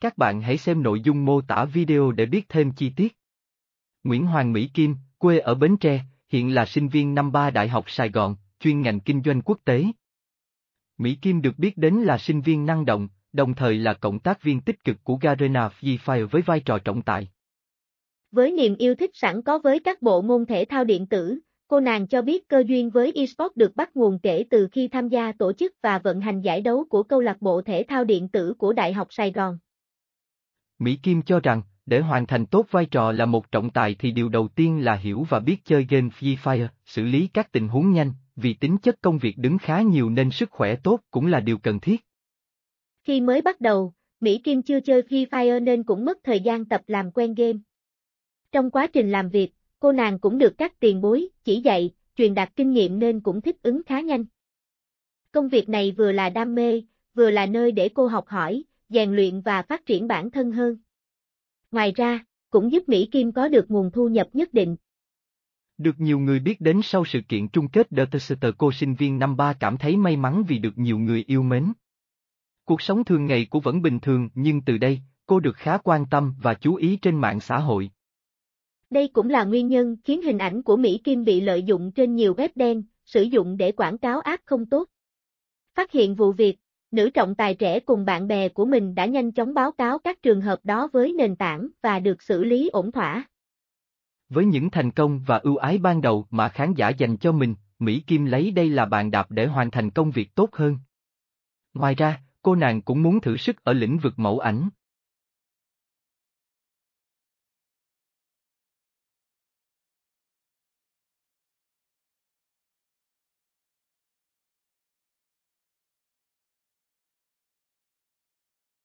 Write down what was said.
Các bạn hãy xem nội dung mô tả video để biết thêm chi tiết. Nguyễn Hoàng Mỹ Kim, quê ở Bến Tre, hiện là sinh viên năm 3 Đại học Sài Gòn, chuyên ngành kinh doanh quốc tế. Mỹ Kim được biết đến là sinh viên năng động, đồng thời là cộng tác viên tích cực của Garena Fire với vai trò trọng tài. Với niềm yêu thích sẵn có với các bộ môn thể thao điện tử, cô nàng cho biết cơ duyên với eSports được bắt nguồn kể từ khi tham gia tổ chức và vận hành giải đấu của câu lạc bộ thể thao điện tử của Đại học Sài Gòn. Mỹ Kim cho rằng, để hoàn thành tốt vai trò là một trọng tài thì điều đầu tiên là hiểu và biết chơi game Free Fire, xử lý các tình huống nhanh, vì tính chất công việc đứng khá nhiều nên sức khỏe tốt cũng là điều cần thiết. Khi mới bắt đầu, Mỹ Kim chưa chơi Free Fire nên cũng mất thời gian tập làm quen game. Trong quá trình làm việc, cô nàng cũng được các tiền bối, chỉ dạy, truyền đạt kinh nghiệm nên cũng thích ứng khá nhanh. Công việc này vừa là đam mê, vừa là nơi để cô học hỏi, rèn luyện và phát triển bản thân hơn. Ngoài ra, cũng giúp Mỹ Kim có được nguồn thu nhập nhất định. Được nhiều người biết đến sau sự kiện chung kết The Tester cô sinh viên năm 3 cảm thấy may mắn vì được nhiều người yêu mến. Cuộc sống thường ngày của vẫn bình thường nhưng từ đây, cô được khá quan tâm và chú ý trên mạng xã hội. Đây cũng là nguyên nhân khiến hình ảnh của Mỹ Kim bị lợi dụng trên nhiều web đen, sử dụng để quảng cáo ác không tốt. Phát hiện vụ việc, nữ trọng tài trẻ cùng bạn bè của mình đã nhanh chóng báo cáo các trường hợp đó với nền tảng và được xử lý ổn thỏa. Với những thành công và ưu ái ban đầu mà khán giả dành cho mình, Mỹ Kim lấy đây là bàn đạp để hoàn thành công việc tốt hơn. Ngoài ra, cô nàng cũng muốn thử sức ở lĩnh vực mẫu ảnh.